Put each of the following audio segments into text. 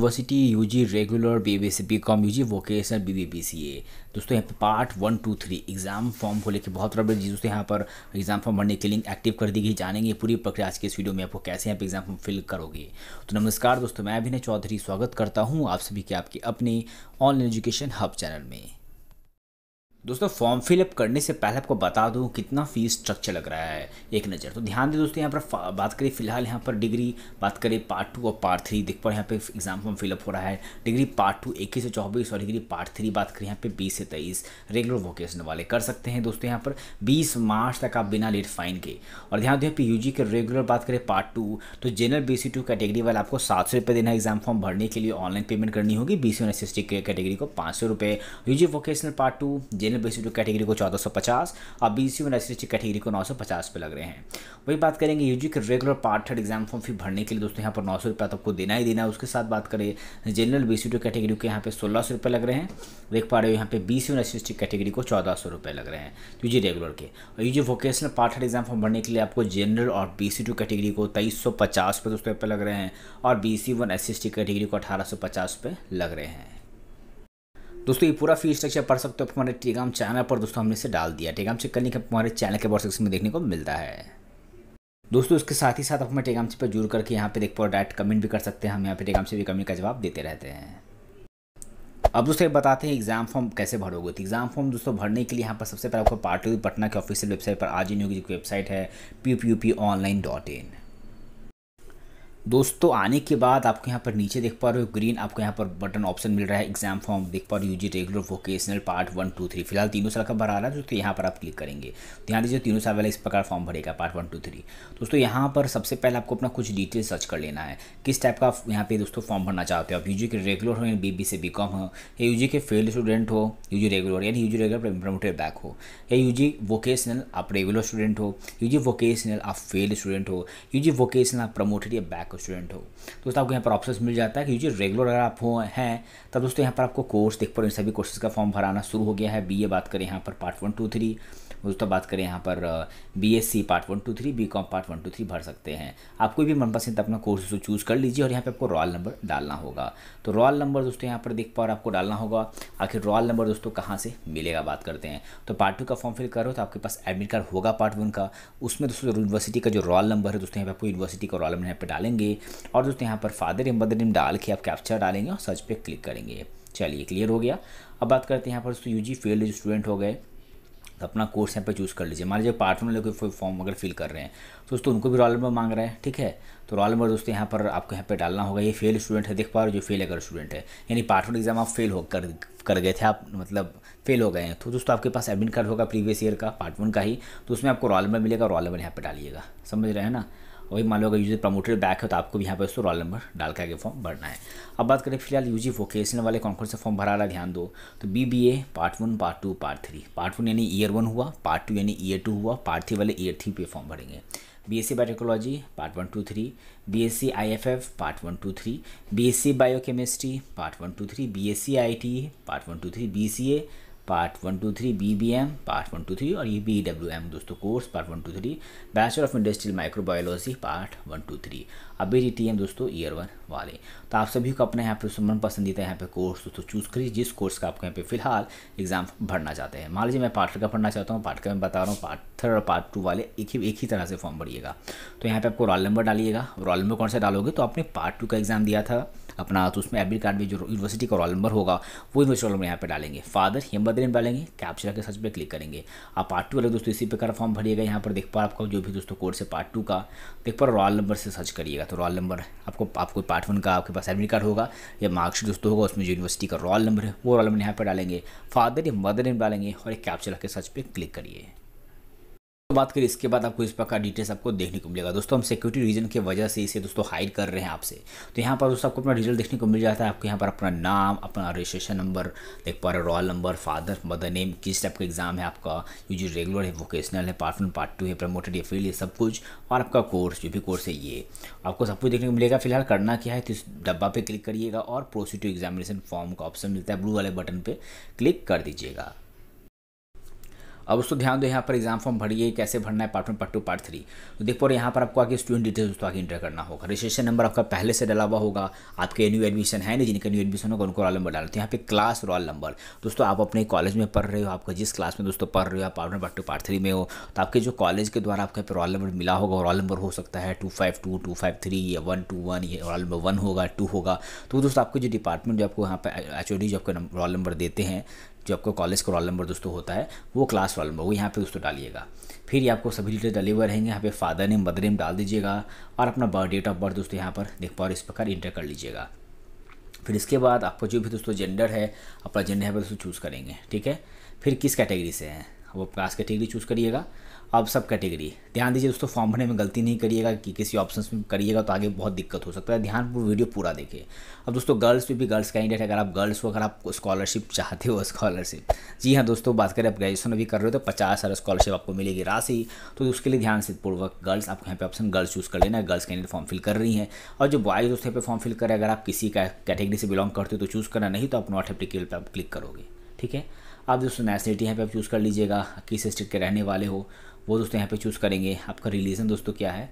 university U G regular B B C B com U G vocational B B B C A दोस्तों यहाँ पे part one two three exam form को लेकर बहुत जी दोस्तों यहाँ पर एग्जाम फॉर्म भरने की लिंक एक्टिव कर दी गई जानेंगे पूरी प्रक्रिया आज के इस वीडियो में आपको कैसे यहाँ पे एग्जाम फॉर्म फिल करोगे तो नमस्कार दोस्तों मैं अभिनय चौधरी स्वागत करता हूँ आप सभी के आपके अपने ऑनलाइन एजुकेशन हब चैनल में दोस्तों फॉर्म फिलअप करने से पहले आपको बता दूं कितना फीस स्ट्रक्चर लग रहा है एक नज़र तो ध्यान दें दोस्तों यहाँ पर बात करें फिलहाल यहाँ पर डिग्री बात करें पार्ट टू और पार्ट थ्री देख पर यहाँ पे एग्जाम फॉर्म फिलअप हो रहा है डिग्री पार्ट टू इक्कीस से चौबीस और डिग्री पार्ट थ्री बात करें यहाँ पे बीस से तेईस रेगुलर वोकेशन वाले कर सकते हैं दोस्तों यहाँ पर बीस मार्च तक आप बिना लेट फाइन के और ध्यान दें यहाँ पे यू के रेगुलर बात करें पार्ट टू तो general B C two category वाले आपको सात सौ रुपये देना है एग्जाम फॉर्म भरने के लिए ऑनलाइन पेमेंट करनी होगी B C N S S T category को पाँच सौ रुपये U G vocational part two general L B C category को चौदह सौ पचास और B C one S C category को नौ सौ पचास पे लग रहे हैं वही बात करेंगे यू जी के regular part third exam form fee भरने के लिए दोस्तों यहाँ पर नौ सौ रुपया तो आपको देना ही देना है उसके साथ बात करें general B C two category के यहाँ पे सोलह सौ रुपये लग रहे हैं देख पा रहे हो यहाँ पे B C one S C category को चौदह सौ रुपये लग रहे हैं यू जी रेगुलर के और U G vocational part third exam form भरने के लिए आपको जनरल और बी सी टू कैटेगरी को तेईस सौ पचास रुपये दोस्तों रुपये लग रहे हैं और B C one S C category को अठारह सौ पचास रुपये लग रहे हैं दोस्तों ये पूरा फी स्ट्रक्चर पढ़ सकते हो हमारे टेलीग्राम चैनल पर दोस्तों हमने इसे डाल दिया टेलीग्राम चेक करने के हमारे चैनल के बॉक्स में देखने को मिलता है दोस्तों इसके साथ ही साथ आप हमें टेलीग्राम से पर जुड़ करके यहाँ पे देख पाओ डायरेक्ट कमेंट भी कर सकते हैं हम यहाँ पे टेलीग्राम से भी कमेंट का जवाब देते रहते हैं अब दोस्तों बताते हैं एग्जाम फॉर्म कैसे भरोगे तो एग्जाम फॉर्म दोस्तों भरने के लिए यहाँ पर सबसे पहले आपको पार्टी पटना के ऑफिशियल वेबसाइट पर आज जानी होगी जो वेबसाइट है P P U P online dot in दोस्तों आने के बाद आपको यहाँ पर नीचे देख पा रहे हो ग्रीन आपको यहाँ पर बटन ऑप्शन मिल रहा है एग्जाम फॉर्म देख पा रहे हो UG regular vocational part one two three फिलहाल तीनों साल का भर आ रहा है तो यहाँ पर आप क्लिक करेंगे तो यहाँ दीजिए तीनों साल वाला इस प्रकार फॉर्म भरेगा पार्ट वन टू थ्री दोस्तों यहाँ पर सबसे पहले आपको अपना कुछ डिटेल सर्च कर लेना है किस टाइप का यहाँ पे दोस्तों फॉर्म भरना चाहते हो आप यूजी के रेगुलर हो या बी से बी कॉम हो या यू के फेल्ड स्टूडेंट हो यू रेगुलर यानी यू रेगुलर प्रमोटेड बैक हो या यू वोकेशनल आप रेगुलर स्टूडेंट हो यू वोकेशनल आप फेल्ड स्टूडेंट हो यू वोकेशनल आप प्रमोटेड या बैक आपका स्टूडेंट हो तो दोस्तों आपको यहाँ पर ऑप्शन मिल जाता है कि यूजी रेगुलर अगर आप हो हैं तब दोस्तों यहाँ पर आपको कोर्स देख पा सभी कोर्सेज का फॉर्म भराना शुरू हो गया है बी बात करें यहाँ पर पार्ट वन टू थ्री दोस्तों बात करें यहाँ पर B S C part one two three B com part one two three भर सकते हैं आप कोई भी मनपसंद अपना कोर्स चूज़ कर लीजिए और यहाँ पे आपको रॉल नंबर डालना होगा तो रॉल नंबर दोस्तों यहाँ पर देख पा आपको डालना होगा आखिर रॉल नंबर दोस्तों कहाँ से मिलेगा बात करते हैं तो पार्ट टू का फॉर्म फिल करो तो आपके पास एडमिट कार्ड होगा पार्ट वन का उसमें दोस्तों यूनिवर्सिटी का जो रॉल नंबर है दोस्तों यहाँ पर आपको यूनिवर्सिटी का रॉयल नंबर यहाँ पर डालेंगे करेंगे और दोस्तों यहाँ पर फादर या मदर नेम डाल के आप कैप्चर डालेंगे और सर्च पे क्लिक करेंगे चलिए क्लियर हो गया अब बात करते हैं यहाँ पर दोस्तों यू जी फेल्ड स्टूडेंट हो गए तो अपना कोर्स यहाँ पर चूज़ कर लीजिए मान लीजिए पार्ट वन लोग कोई फॉर्म अगर फिल कर रहे हैं तो दोस्तों उनको भी रोल नंबर मांग रहा है ठीक है तो रोल नंबर दोस्तों यहाँ पर आपको यहाँ पे डालना होगा ये फेल स्टूडेंट है देख पा रहे हो जो फेल अगर स्टूडेंट है यानी पार्ट वन एग्जाम आप फेल हो कर कर गए थे आप मतलब फेल हो गए हैं तो दोस्तों आपके पास एडमिट कार्ड होगा प्रीवियस ईयर का पार्ट वन का ही तो उसमें आपको रोल नंबर मिलेगा रोल नंबर यहाँ पर डालिएगा समझ रहे हैं ना वही मान लो अगर यूजी प्रमोटेड बैक है तो आपको भी यहाँ पर उसको रोल नंबर डाल के आगे फॉर्म भरना है अब बात करें फिलहाल यूजी वोकेशनल वाले कौन कौन से फॉर्म भरा रहा है ध्यान दो तो B B A part one part two part three part one यानी ईयर वन हुआ पार्ट टू यानी ईयर टू हुआ पार्ट थ्री वाले ईयर थ्री पे फॉर्म भरेंगे B S C biotechnology part one two three B S C I F F part one two three B S C biochemistry part one two three B S C I T part one two three B C A part one two three B B M part one two three और ये B W M दोस्तों course part one two three bachelor of industrial microbiology part one two three अभी G T M दोस्तों year one वाले तो आप सभी को अपने यहाँ पे मन पसंदीदा यहाँ पे कोर्स दोस्तों चूज़ करिए जिस कोर्स का आपको यहाँ पे फिलहाल एग्जाम भरना चाहते हैं मान लीजिए मैं पार्ट का पढ़ना चाहता हूँ पार्ट का मैं बता रहा हूँ पार्ट थर्ड और पार्ट टू वाले एक ही एक ही तरह से फॉर्म भरिएगा तो यहाँ पे आपको रोल नंबर डालिएगा रोल नंबर कौन सा डालोगे तो आपने पार्ट टू का एग्ज़ाम दिया था अपना तो उसमें एडमिट कार्ड में जो यूनिवर्सिटी का रोल नंबर होगा वो यूनिवर्सिटी रोल नंबर यहाँ पर डालेंगे फादर मदर रेन डालेंगे कैप्चर के सर्च पर क्लिक करेंगे आप पार्ट टू वाले दोस्तों इसी प्रकार फॉर्म भरिएगा यहाँ पर देख पा आपका जो भी दोस्तों कोर्स है पार्ट टू का देख पा रोल नंबर से सर्च करिएगा तो रोल नंबर आपको आपको पार्ट वन का आपके पास एडमिट कार्ड होगा या मार्कशीट दोस्तों होगा उसमें जो यूनिवर्सिटी का रोल नंबर है वो रोल नंबर यहाँ पर डालेंगे फादर या मदर इन डालेंगे और एक कैप्चर के सर्च पर क्लिक करिए तो बात करें इसके बाद आपको इस प्रकार डिटेल्स आपको देखने को मिलेगा दोस्तों हम सिक्योरिटी रीजन की वजह से इसे दोस्तों हाइड कर रहे हैं आपसे तो यहाँ पर दोस्तों आपको अपना डिटेल देखने को मिल जाता है आपको यहाँ पर अपना नाम अपना रजिस्ट्रेशन नंबर देख पा रहे roll number father mother name किस टाइप का एग्जाम है आपका ये जो रेगुलर है वोकेशनल है पार्ट वन पार्ट टू है प्रमोटेड या फील्ड है सब कुछ और आपका कोर्स जो भी कोर्स है ये आपको सब कुछ देखने को मिलेगा फिलहाल करना क्या है तो इस डब्बा पर क्लिक करिएगा और प्रोसीटिव एग्जामिनेशन फॉर्म का ऑप्शन मिलता है ब्लू वाले बटन पर क्लिक कर दीजिएगा अब उसको ध्यान दो यहाँ पर एग्जाम फॉर्म भरिए कैसे भरना है part one part two part three तो देखो यहाँ पर आपको आगे स्टूडेंट डिटेल्स उसको आगे इंटर करना होगा रजिस्ट्रेशन नंबर आपका पहले से डला हुआ होगा आपके न्यू एडमिशन है ना जिनका न्यू एडमिशन होगा उनको रॉल नंबर डालते हैं यहाँ पे क्लास रॉल नंबर दोस्तों आप अपने कॉलेज में पढ़ रहे हो आपका जिस क्लास में दोस्तों पढ़ रहे हो आप part one part two part three में हो तो आपके जो कॉलेज के द्वारा आपका रॉल नंबर मिला होगा रॉल नंबर हो सकता है two five two two five three या वन टू वन ये रॉल नंबर वन होगा टू होगा तो दोस्तों आपको जो डिपार्टमेंट जो आपको यहाँ पर एच ओ डी जो आपको रॉल नंबर देते हैं जो आपको कॉलेज का रोल नंबर दोस्तों होता है वो क्लास रोल नंबर वो यहाँ पे दोस्तों डालिएगा फिर ये आपको सभी डिटेल डाले हुए रहेंगे यहाँ पे फादर नेम मदर नेम डाल दीजिएगा और अपना बर्थ डेट ऑफ बर्थ दोस्तों यहाँ पर देख पाओ इस प्रकार इंटर कर लीजिएगा फिर इसके बाद आपको जो भी दोस्तों जेंडर है अपना जेंडर यहाँ पर दोस्तों चूज़ करेंगे ठीक है फिर किस कैटेगरी से हैं वो क्लास कैटेगरी चूज़ करिएगा अब सब कैटेगरी ध्यान दीजिए दोस्तों फॉर्म भरने में गलती नहीं करिएगा कि किसी ऑप्शन में करिएगा तो आगे बहुत दिक्कत हो सकता है ध्यान वो वीडियो पूरा देखिए अब दोस्तों गर्ल्स में भी गर्ल्स कैंडिडेट अगर आप गर्ल्स हो अगर आप स्कॉलरशिप चाहते हो स्कॉलरशिप जी हाँ दोस्तों बात करें आप ग्रेजुएशन अभी कर रहे हो तो पचास हज़ार स्कॉलरशिप आपको मिलेगी राशि तो उसके लिए ध्यान से पूर्वक गर्ल्स आपको यहाँ पे ऑप्शन गर्ल्स चूज़ कर लेना गर्ल्स कैंडिडेट फॉर्म फिल कर रही हैं और जो बॉयज़ दोस्तों यहाँ फॉर्म फिल करें अगर आप किसी का कैटेगरी से बिलोंग करते हो तो चूज़ करना नहीं तो आप नॉट एप्लीकेबल पर आप क्लिक करोगे ठीक है आप दोस्तों नेशनलिटी यहाँ पे आप चूज़ कर लीजिएगा किस स्टेट के रहने वाले हो वो दोस्तों यहाँ पे चूज़ करेंगे आपका रिलीजन दोस्तों क्या है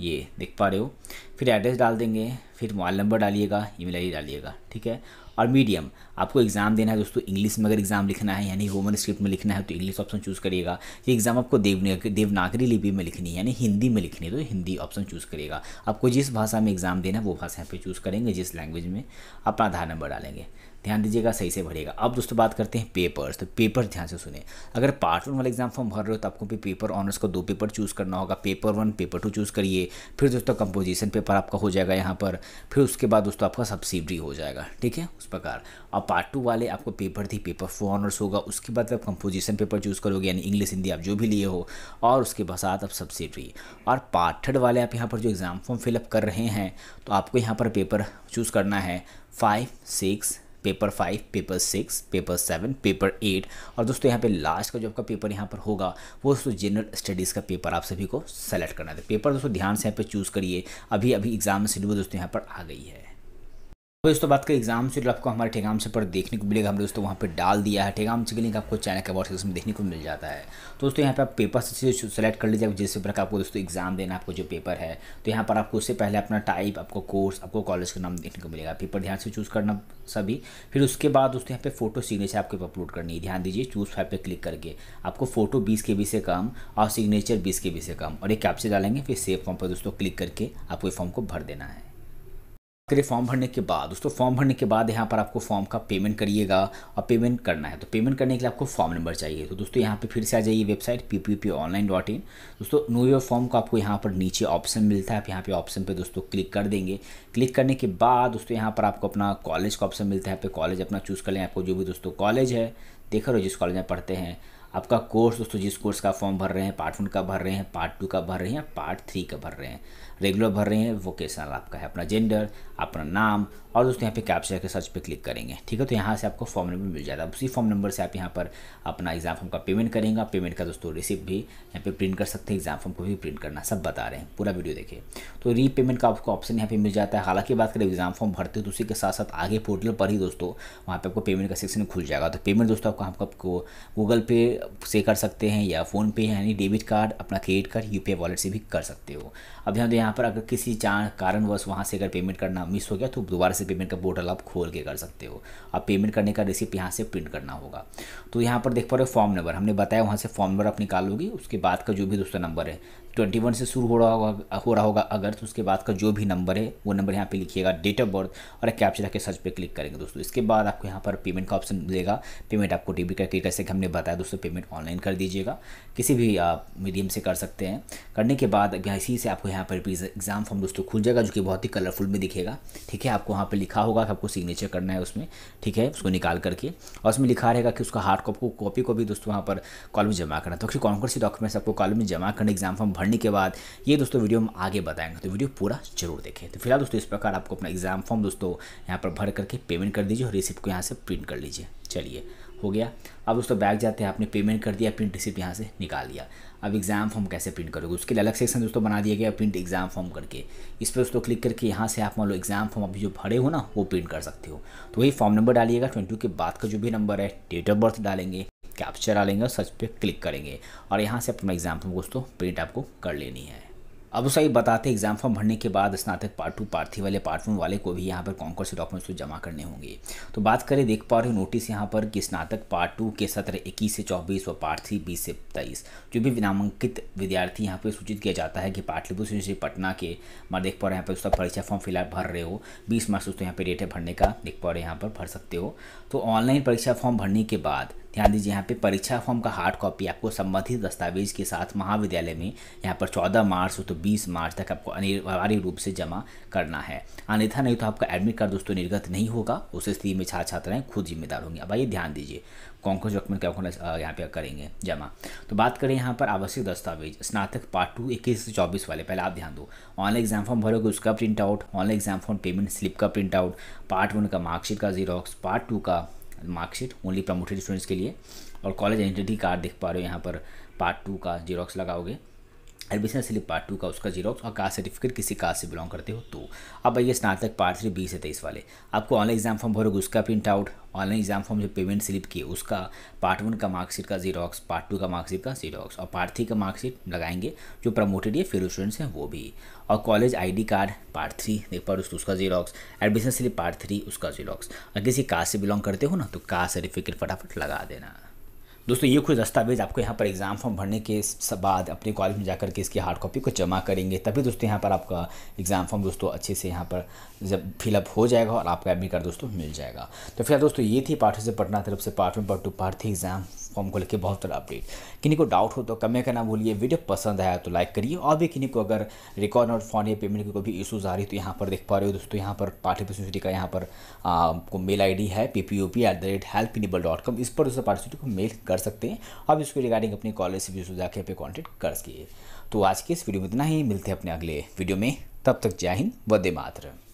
ये देख पा रहे हो फिर एड्रेस डाल देंगे फिर मोबाइल नंबर डालिएगा ईमेल आईडी डालिएगा ठीक है और मीडियम आपको एग्ज़ाम देना है दोस्तों इंग्लिश में अगर एग्ज़ाम लिखना है यानी रोमन स्क्रिप्ट में लिखना है तो इंग्लिश ऑप्शन चूज़ करिएगा ये एग्ज़ाम आपको देव देवनागरी लिपि में लिखनी है यानी हिंदी में लिखनी है तो हिंदी ऑप्शन चूज़ करिएगा आपको जिस भाषा में एग्ज़ाम देना है वो भाषा यहाँ पर चूज़ करेंगे जिस लैंग्वेज में अपना आधार नंबर डालेंगे ध्यान दीजिएगा सही से भरेगा अब दोस्तों बात करते हैं पेपर्स तो पेपर ध्यान से सुने अगर पार्ट वन वाला एग्जाम फॉर्म भर रहे हो तो आपको भी पेपर ऑनर्स का दो पेपर चूज़ करना होगा paper one paper two choose करिए फिर दोस्तों कंपोजिशन पेपर आपका हो जाएगा यहाँ पर फिर उसके बाद दोस्तों आपका सब्सिडरी हो जाएगा ठीक है उस प्रकार और पार्ट टू वाले आपको पेपर थी पेपर फोर ऑनर्स होगा उसके बाद आप कंपोजिशन पेपर चूज़ करोगे यानी इंग्लिश हिंदी आप जो भी लिए हो और उसके बाद आप सब्सिडरी और पार्ट थर्ड वाले आप यहाँ पर जो एग्ज़ाम फॉर्म फिलअप कर रहे हैं तो आपको यहाँ पर पेपर चूज़ करना है five six paper five paper six paper seven paper eight और दोस्तों यहाँ पे लास्ट का जो आपका पेपर यहाँ पर होगा वो दोस्तों जनरल स्टडीज़ का पेपर आप सभी को सेलेक्ट करना है पेपर तो दोस्तों ध्यान से यहाँ पे चूज़ करिए अभी अभी एग्जाम शेड्यूल दोस्तों यहाँ पर आ गई है हो दोस्तों बात करें एग्जाम शेड्यूल आपको हमारे ठेगाम से पर देखने को मिलेगा हमने दोस्तों वहाँ पर डाल दिया है ठेगाम से लिंक आपको चैनल के वॉट्स में देखने को मिल जाता है तो दोस्तों यहाँ पर आप पेपर से सेलेक्ट कर लीजिए जिस पेपर का आपको दोस्तों एग्जाम देना आपको जो पेपर है तो यहाँ पर आपको उससे पहले अपना टाइप आपको कोर्स आपको कॉलेज का नाम देखने को मिलेगा पेपर ध्यान से चूज़ करना सभी फिर उसके बाद दोस्तों यहाँ पे फोटो सिग्नेचर आपके अपलोड करनी है ध्यान दीजिए चूज़ फाइव पे क्लिक करके आपको फोटो बीस के बी से कम और सिग्नेचर बीस के बी से कम और एक कैप्चर डालेंगे फिर सेव फॉर्म पर दोस्तों क्लिक करके आपको फॉर्म को भर देना है के फॉर्म भरने के बाद दोस्तों फॉर्म भरने के बाद यहाँ पर आपको फॉर्म का पेमेंट करिएगा और पेमेंट करना है तो पेमेंट करने के लिए आपको फॉर्म नंबर चाहिए तो दोस्तों यहाँ पे फिर से आ जाइए website P P P online dot in दोस्तों नो योर फॉर्म को आपको यहाँ पर नीचे ऑप्शन मिलता है आप यहाँ पे ऑप्शन पे दोस्तों क्लिक कर देंगे क्लिक करने के बाद दोस्तों यहाँ पर आपको अपना कॉलेज का ऑप्शन मिलता है यहाँ पे कॉलेज अपना चूज़ कर लें आपको जो भी दोस्तों कॉलेज है देखा रहो जिस कॉलेज में पढ़ते हैं आपका कोर्स दोस्तों जिस कोर्स का फॉर्म भर रहे हैं पार्ट वन का भर रहे हैं पार्ट टू का भर रहे हैं पार्ट थ्री का भर रहे हैं रेगुलर भर रहे हैं वोकेशनल आपका है अपना जेंडर अपना नाम और दोस्तों यहाँ पे कैप्चर के सर्च पे क्लिक करेंगे ठीक है तो यहाँ से आपको फॉर्म नंबर मिल जाएगा उसी फॉर्म नंबर से आप यहाँ पर अपना एग्जाम फॉर्म का पेमेंट करेंगे पेमेंट का दोस्तों रिसिप्ट भी यहाँ पे प्रिंट कर सकते हैं एग्जाम फॉर्म को भी प्रिंट करना सब बता रहे हैं पूरा वीडियो देखिए तो रीपेमेंट का आपको ऑप्शन यहाँ पर मिल जाता है हालांकि बात करें एग्जाम फॉर्म भरते तो उसी के साथ साथ आगे पोर्टल पर ही दोस्तों वहाँ पर आपको पेमेंट का सेक्शन खुल जाएगा तो पेमेंट दोस्तों आपको आपको गूगल पे से कर सकते हैं या फ़ोनपे यानी डेबिट कार्ड अपना क्रेडिट कार्ड यू वॉलेट से भी कर सकते हो अब यहाँ तो यहाँ पर अगर किसी कारणवश वहाँ से अगर पेमेंट करना मिस हो गया तो दोबारा से पेमेंट का पोर्टल आप खोल के कर सकते हो आप पेमेंट करने का रिसिप्ट यहाँ से प्रिंट करना होगा तो यहाँ पर देख पा रहे हो फॉर्म नंबर हमने बताया वहाँ से फॉर्म नंबर आप निकालोगी उसके बाद का जो भी दूसरा नंबर है ट्वेंटी वन से शुरू हो रहा होगा हो रहा होगा अगर तो उसके बाद का जो भी नंबर है वो नंबर यहाँ पे लिखिएगा डेट ऑफ बर्थ और कैप्चरा के सर्च पे क्लिक करेंगे दोस्तों इसके बाद आपको यहाँ पर पेमेंट का ऑप्शन मिलेगा पेमेंट आपको डेबिट करके कैसे कि हमने बताया दोस्तों पेमेंट ऑनलाइन कर दीजिएगा किसी भी आप मीडियम से कर सकते हैं करने के बाद इसी से आपको यहाँ पर एग्ज़ाम फॉर्म दोस्तों खुल जाएगा जो कि बहुत ही कलरफुल में दिखेगा ठीक है आपको वहाँ पर लिखा होगा कि आपको सिग्नेचर करना है उसमें ठीक है उसको निकाल करके और उसमें लिखा रहेगा कि उसका हार्ड कॉपी को कॉपी को भी दोस्तों वहाँ पर में जमा करना तो कौन कौन से डॉक्यूमेंट्स आपको कॉल में जमा करने एग्जाम फॉर्म पढ़ने के बाद ये दोस्तों वीडियो हम आगे बताएंगे तो वीडियो पूरा जरूर देखें तो फिलहाल दोस्तों इस प्रकार आपको अपना एग्जाम फॉर्म दोस्तों यहाँ पर भर करके पेमेंट कर दीजिए और रिसिप्ट को यहाँ से प्रिंट कर लीजिए चलिए हो गया अब दोस्तों बैग जाते हैं आपने पेमेंट कर दिया प्रिंट रिसिप्ट यहाँ से निकाल लिया अब एग्ज़ाम फॉर्म कैसे प्रिंट करोगे उसके लिए अलग सेक्शन दोस्तों बना दिया गया प्रिंट एग्ज़ाम फॉर्म करके इस पर दोस्तों क्लिक करके यहाँ से आप मान लो एग्ज़ाम फॉर्म अभी जो भरे हो ना वो प्रिंट कर सकते हो तो वही फॉर्म नंबर डालिएगा ट्वेंटी के बाद का जो भी नंबर है डेट ऑफ बर्थ डालेंगे कैप्चर आ लेंगे और सर्च पे क्लिक करेंगे और यहाँ से अपना एग्जाम फॉर्म दोस्तों प्रिंट आपको कर लेनी है अब उस बताते एग्जाम फॉर्म भरने के बाद स्नातक पार्ट टू पार्ट थ्री वाले पार्ट वन वाले को भी यहाँ पर कौन कौन से डॉक्यूमेंट्स को जमा करने होंगे तो बात करें देख पा रहे हो नोटिस यहाँ पर कि स्नातक पार्ट टू के सत्र इक्कीस से चौबीस और पार्ट थ्री बीस से तेईस जो भी नामांकित विद्यार्थी यहाँ पर सूचित किया जाता है कि पाटलिपुत्र यूनिवर्सिटी पटना के मैं देख पा रहे हैं यहाँ पर उसका परीक्षा फॉर्म फिलहाल भर रहे हो बीस मार्च दोस्तों यहाँ पर डेट है भरने का देख पा रहे हैं यहाँ पर भर सकते हो तो ऑनलाइन परीक्षा फॉर्म भरने के बाद ध्यान दीजिए यहाँ पे परीक्षा फॉर्म का हार्ड कॉपी आपको संबंधित दस्तावेज के साथ महाविद्यालय में यहाँ पर चौदह मार्च से तो बीस मार्च तक आपको अनिवार्य रूप से जमा करना है अन्यथा नहीं तो आपका एडमिट कार्ड दोस्तों निर्गत नहीं होगा उस स्थिति में छात्र छात्राएं खुद जिम्मेदार होंगी अब आइए ध्यान दीजिए कौन कौन डॉक्यूमेंट क्या यहाँ पे करेंगे जमा तो बात करें यहाँ पर आवश्यक दस्तावेज स्नातक पार्ट टू इक्कीस से चौबीस वाले पहले आप ध्यान दो ऑनलाइन एग्जाम फॉर्म भरोगे उसका print out online exam form payment slip का प्रिंट आउट पार्ट वन का मार्कशीट का जीरोक्स पार्ट टू का मार्कशीट ओनली प्रमोटेड स्टूडेंट्स के लिए और कॉलेज आइडेंटिटी कार्ड देख पा रहे हो यहाँ पर पार्ट टू का जीरोक्स लगाओगे एडमिशन स्लिप पार्ट टू का उसका जीरोक्स और कास्ट सर्टिफिकेट किसी कास्ट से बिलोंग करते हो तो अब आइए स्नातक पार्ट थ्री बीस से तेईस वाले आपको ऑनलाइन एग्जाम फॉर्म भरोगे उसका print out online exam form जो पेमेंट स्लिप किए उसका पार्ट वन का मार्कशीट का जीरोक्स पार्ट टू का मार्कशीट का जीरोक्स और पार्ट थ्री का मार्कशीट लगाएंगे जो प्रमोटेड या फेलो स्टूडेंट्स हैं वो भी और college D card part three देख पा उसका xerox admission slip part three उसका जीरोक्स अगर किसी कास्ट से बिलोंग करते हो ना तो कास्ट सर्टिफिकेट फटाफट लगा देना दोस्तों ये कोई दस्तावेज आपको यहाँ पर एग्ज़ाम फॉर्म भरने के बाद अपने कॉलेज में जाकर के इसकी हार्ड कॉपी को जमा करेंगे तभी दोस्तों यहाँ पर आपका एग्ज़ाम फॉर्म दोस्तों अच्छे से यहाँ पर जब फिलअप हो जाएगा और आपका एडमिट कार्ड दोस्तों मिल जाएगा तो फिर दोस्तों ये थी पार्टी से पटना तरफ से part one part two part three exam form को लेकर बहुत सारा अपडेट किन्हीं को डाउट हो तो कमेंट करना भूलिए वीडियो पसंद आया तो लाइक करिए और भी किन्हीं को अगर रिकॉर्ड और फोन या पेमेंट की कोई भी इशूज़ आ रही तो यहाँ पर देख पा रहे हो दोस्तों यहाँ पर पार्टिसिपेशन का यहाँ पर आपको मेल आई है P P P at the rate help dot com इस पर दोस्तों पार्टिसिपेट को मेल कर सकते हैं और इसके रिगार्डिंग अपने कॉलेज से भी जाके पे कॉन्टेक्ट कर सकिए तो आज के इस वीडियो में इतना ही मिलते हैं अपने अगले वीडियो में तब तक जय हिंद वंदे मातरम